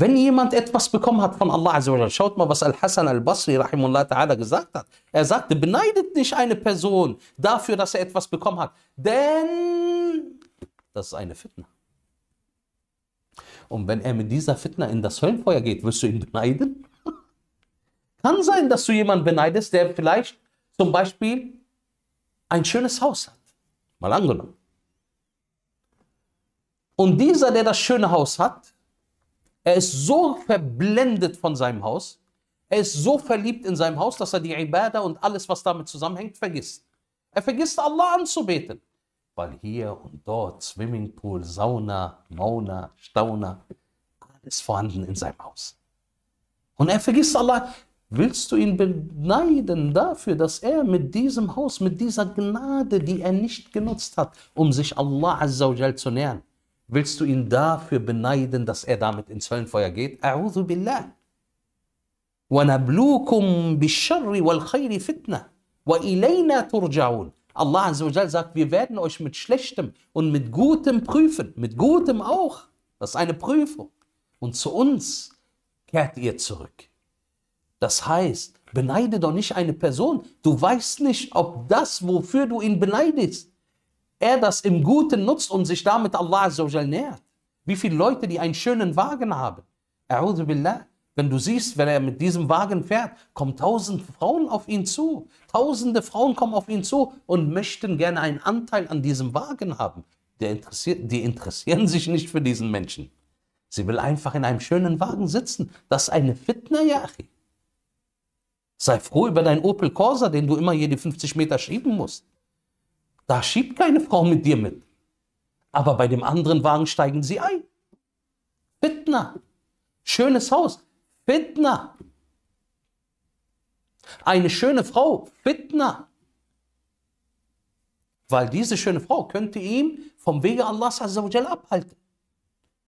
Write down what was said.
wenn jemand etwas bekommen hat von Allah Azza schaut mal, was Al-Hassan al-Basri gesagt hat. Er sagte, beneidet nicht eine Person dafür, dass er etwas bekommen hat, denn das ist eine Fitna. Und wenn er mit dieser Fitna in das Höllenfeuer geht, wirst du ihn beneiden? Kann sein, dass du jemanden beneidest, der vielleicht zum Beispiel ein schönes Haus hat. Mal angenommen. Und dieser, der das schöne Haus hat, er ist so verblendet von seinem Haus, er ist so verliebt in seinem Haus, dass er die Ibadah und alles, was damit zusammenhängt, vergisst. Er vergisst Allah anzubeten. Weil hier und dort Swimmingpool, Sauna, Mauna, Stauna, alles vorhanden in seinem Haus. Und er vergisst Allah. Willst du ihn beneiden dafür, dass er mit diesem Haus, mit dieser Gnade, die er nicht genutzt hat, um sich Allah Azza zu nähern, Willst du ihn dafür beneiden, dass er damit ins Höllenfeuer geht? A'udhu billah. وَنَبْلُوكُمْ بِالشَّرِّ وَالْخَيْرِ فِتْنَةً وَإِلَيْنَا تُرْجَعُونَ Allah Azzawajal sagt, wir werden euch mit Schlechtem und mit Gutem prüfen. Mit Gutem auch. Das ist eine Prüfung. Und zu uns kehrt ihr zurück. Das heißt, beneide doch nicht eine Person. Du weißt nicht, ob das, wofür du ihn beneidest, er das im Guten nutzt und sich damit Allah Azzawajal nähert. Wie viele Leute, die einen schönen Wagen haben. A'udhu Billah. Wenn du siehst, wenn er mit diesem Wagen fährt, kommen tausend Frauen auf ihn zu. Tausende Frauen kommen auf ihn zu und möchten gerne einen Anteil an diesem Wagen haben. Die, interessiert, die interessieren sich nicht für diesen Menschen. Sie will einfach in einem schönen Wagen sitzen. Das ist eine Fitna, Yachi. Sei froh über deinen Opel Corsa, den du immer jede 50 Meter schieben musst. Da schiebt keine Frau mit dir mit. Aber bei dem anderen Wagen steigen sie ein. Fitna. Schönes Haus. Fitna. Eine schöne Frau. Fitna. Weil diese schöne Frau könnte ihm vom Wege Allahs abhalten.